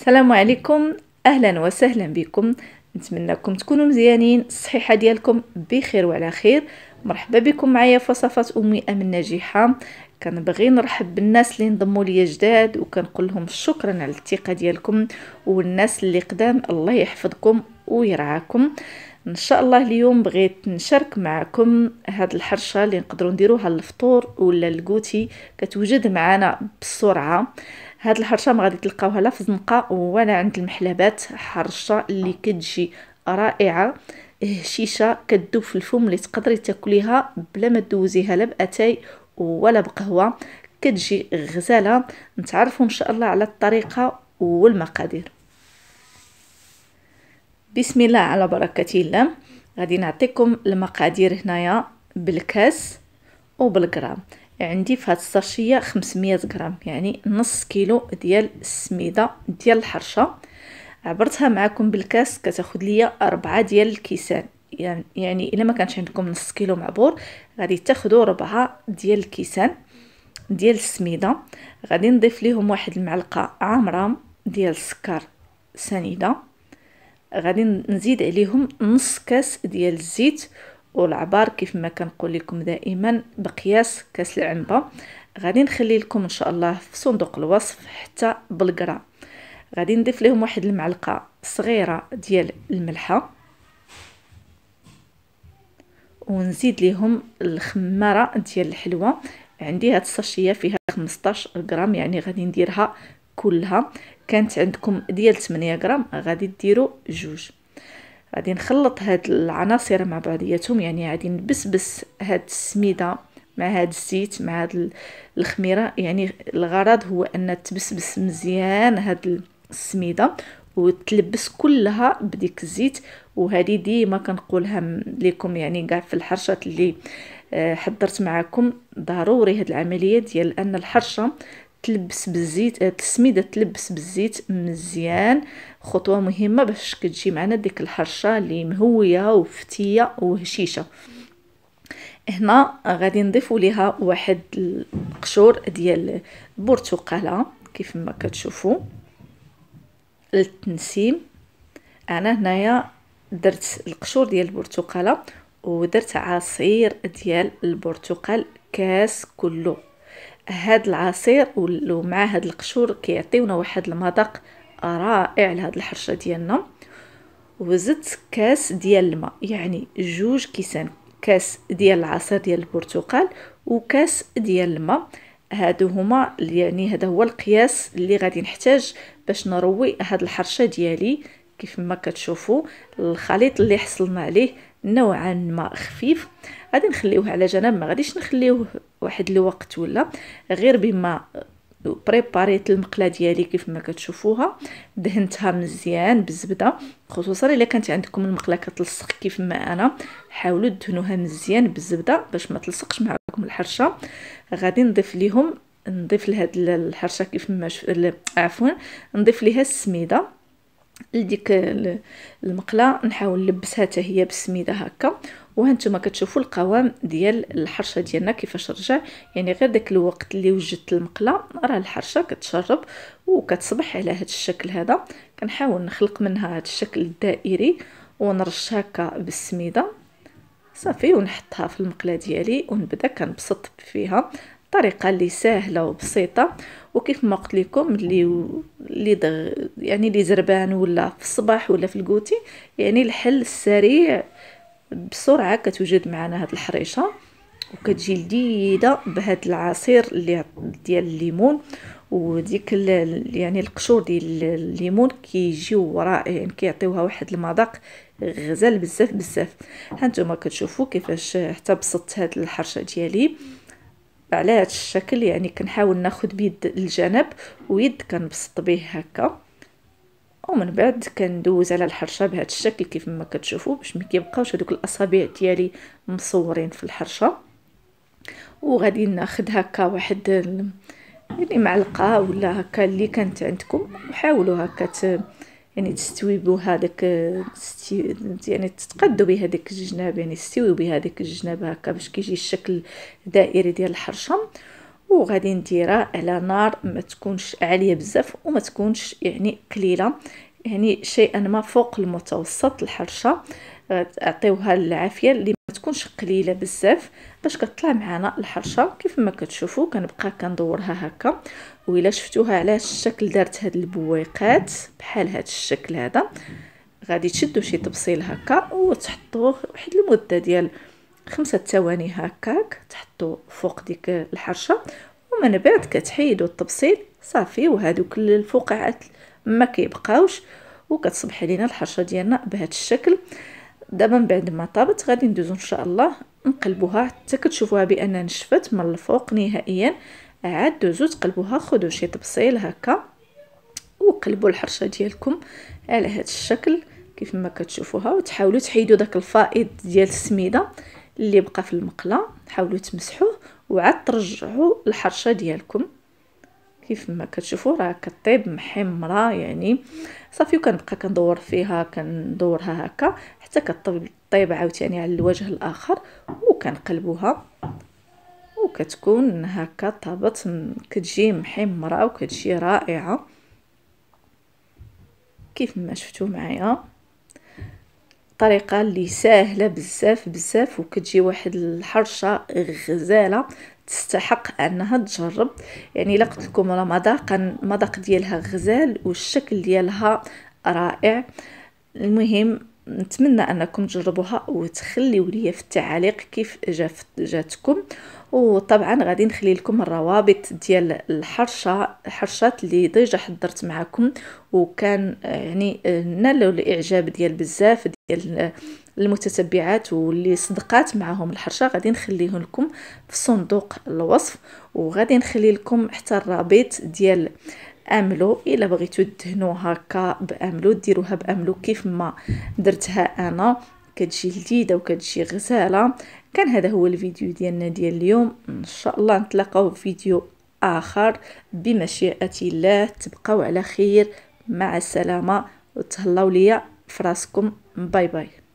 السلام عليكم اهلا وسهلا بكم نتمنىكم تكونوا مزيانين الصحيحه ديالكم بخير وعلى خير مرحبا بكم معايا في وصفات امي امن ناجحه كنبغي نرحب بالناس اللي انضموا ليا جداد وكنقول لهم شكرا على الثقه ديالكم والناس اللي قدام الله يحفظكم ويرعاكم ان شاء الله اليوم بغيت نشارك معكم هاد الحرشه اللي نقدروا نديروها للفطور ولا الكوتي كتوجد معنا بسرعه آه هاد الحرشه ما غادي تلقاوها لا في زنقه ولا عند المحلبات حرشه اللي كتجي رائعه هشيشه إيه، كتذوب في الفم اللي تقدري تاكليها بلا ما تدوزيها لا باتاي ولا بقهوه كتجي غزاله نتعرفوا ان شاء الله على الطريقه والمقادير بسم الله على بركه الله غادي نعطيكم المقادير هنايا بالكاس وبالغرام عندي في هاد الساشيه 500 غرام يعني نص كيلو ديال السميده ديال الحرشه عبرتها معكم بالكاس كتاخد ليا أربعة ديال الكيسان يعني, يعني الا ما كانش عندكم نص كيلو معبور غادي تاخدو ربعة ديال الكيسان ديال السميده غادي نضيف ليهم واحد المعلقه عامره ديال السكر سنيده غادي نزيد عليهم نص كاس ديال الزيت والعبار كيف ما كنقول لكم دائما بقياس كاس العنبه غادي نخلي لكم ان شاء الله في صندوق الوصف حتى بالقرا غادي نضيف لهم واحد المعلقه صغيره ديال الملحه ونزيد لهم الخماره ديال الحلوه عندي هاد الساشيه فيها 15 غرام يعني غادي نديرها كلها كانت عندكم ديال 8 غرام غادي ديروا جوج غادي نخلط هاد العناصر مع بعضياتهم يعني غادي نبسبس هاد السميده مع هاد الزيت مع هاد الخميره يعني الغرض هو ان تبسبس مزيان هاد السميده وتلبس كلها بديك الزيت وهذه ديما كنقولها لكم يعني كاع في الحرشات اللي آه، حضرت معكم ضروري هاد العمليه ديال ان الحرشه تلبس بالزيت آه، السميده تلبس بالزيت مزيان خطوة مهمة باش كتجي معنا ديك الحرشة اللي مهوية وفتية وهشيشة هنا غادي نضيفوا ليها واحد القشور ديال البرتقاله كيف ما كتشوفوا للتنسيم انا هنايا درت القشور ديال البرتقاله ودرت عصير ديال البرتقال كاس كله هاد العصير ومع هاد القشور كيعطيونا واحد المذاق رائع لهاد الحرشه ديالنا وزدت كاس ديال الماء يعني جوج كيسان كاس ديال العصير ديال البرتقال وكاس ديال الماء هادو هما يعني هذا هو القياس اللي غادي نحتاج باش نروي هاد الحرشه ديالي كيف ما كتشوفوا الخليط اللي حصلنا عليه نوعا ما خفيف غادي نخليوه على جنب ما غاديش نخليوه واحد الوقت ولا غير بما بريباريت المقله ديالي كيف ما كتشوفوها دهنتها مزيان بالزبده خصوصا الا كانت عندكم المقله كتلصق كيف ما انا حاولوا دهنوها مزيان بالزبده باش ما تلصقش معكم الحرشه غادي نضيف ليهم نضيف لهاد الحرشه كيف ما شف... عفوا نضيف ليها السميده لديك المقله نحاول نلبسها حتى هي بالسميده هكا وهانتوما كتشوفوا القوام ديال الحرشه ديالنا كيفاش رجع يعني غير داك الوقت اللي وجدت المقله راه الحرشه كتشرب وكتصبح على هذا الشكل هذا كنحاول نخلق منها هذا الشكل الدائري ونرش هكا بالسميده صافي ونحطها في المقله ديالي ونبدا كنبسط فيها طريقه اللي سهله وبسيطه وكيف ما قلت لكم اللي اللي دغ يعني اللي زربان ولا في الصباح ولا في الكوتي يعني الحل السريع بسرعه كتوجد معنا هاد الحريشه وكتجي لديدة بهاد العصير اللي ديال الليمون وديك يعني القشور ديال الليمون كيجيو رائعين يعني كيعطيوها واحد المذاق غزال بزاف بزاف هانتوما كتشوفوا كيفاش حتى بسطت هاد الحرشه ديالي على هاد الشكل يعني كنحاول ناخد بيد الجنب ويد كنبسط به هكا ومن بعد كندوز على الحرشه بهذا الشكل كيف ما كتشوفوا باش ما كيبقاوش هذوك الاصابع ديالي مصورين في الحرشه وغادي ناخذ هكا واحد يعني معلقه ولا هكا اللي كانت عندكم وحاولوا هكا ت... يعني تستويبوا هذاك يعني تتقدوا بهذاك الجناب يعني استويوا بهذاك الجناب هكا باش كيجي الشكل دائري ديال الحرشه وغادي نديرها على نار ما تكونش عاليه بزاف وما تكونش يعني قليله يعني شيئا ما فوق المتوسط الحرشه تعطيوها العافيه اللي ما تكونش قليله بزاف باش كطلع معنا الحرشه كيف ما كتشوفوا كنبقى كندورها هكا وإلا شفتوها على الشكل دارت هاد البويقات بحال هاد الشكل هذا غادي تشدوا شي تبصيل هكا وتحطوه واحد المده ديال خمسة ثواني هكاك تحطو فوق ديك الحرشة ومن بعد كتحيدو التبصيل صافي وهادوك الفقاعات ما كيبقاوش وكتصبح لينا الحرشة ديالنا بهذا الشكل دابا من بعد ما طابت غادي ندوزو ان شاء الله نقلبوها حتى كتشوفوها بانها نشفت من الفوق نهائيا عاد دوزو تقلبوها خدو شي تبصيل هكا وقلبوا الحرشه ديالكم على هذا الشكل كيف ما كتشوفوها وتحاولوا تحيدوا داك الفائض ديال السميده اللي بقى في المقله حاولوا تمسحوه وعاد ترجعوا الحرشه ديالكم كيف ما كتشوفوا راه كطيب محمره يعني صافي وكنبقى كندور فيها كندورها هكا حتى كطيب طيب عاوتاني على الوجه الاخر وكنقلبوها وكتكون هكا طابت كتجي محمره وكتجي رائعه كيف ما شفتوا معايا طريقه اللي ساهله بزاف بزاف وكتجي واحد الحرشه غزاله تستحق انها تجرب يعني قلت لكم راه مذاق المذاق ديالها غزال والشكل ديالها رائع المهم نتمنى انكم تجربوها وتخليوا ليا في التعاليق كيف جات جاتكم وطبعا غادي نخلي لكم الروابط ديال الحرشه الحرشات اللي ديجا حضرت معكم وكان آه، يعني آه، نالوا الاعجاب ديال بزاف ديال آه، المتتبعات واللي صدقات معهم الحرشه غادي نخليه لكم في صندوق الوصف وغادي نخلي لكم حتى الرابط ديال املو الا بغيتو دهنو هكا باملو ديروها باملو كيف ما درتها انا كتجي لذيذه وكتجي غزاله كان هذا هو الفيديو ديالنا ديال اليوم ان شاء الله نتلاقاو في فيديو اخر بمشيئه الله تبقاو على خير مع السلامه وتهلاو ليا فراسكم باي باي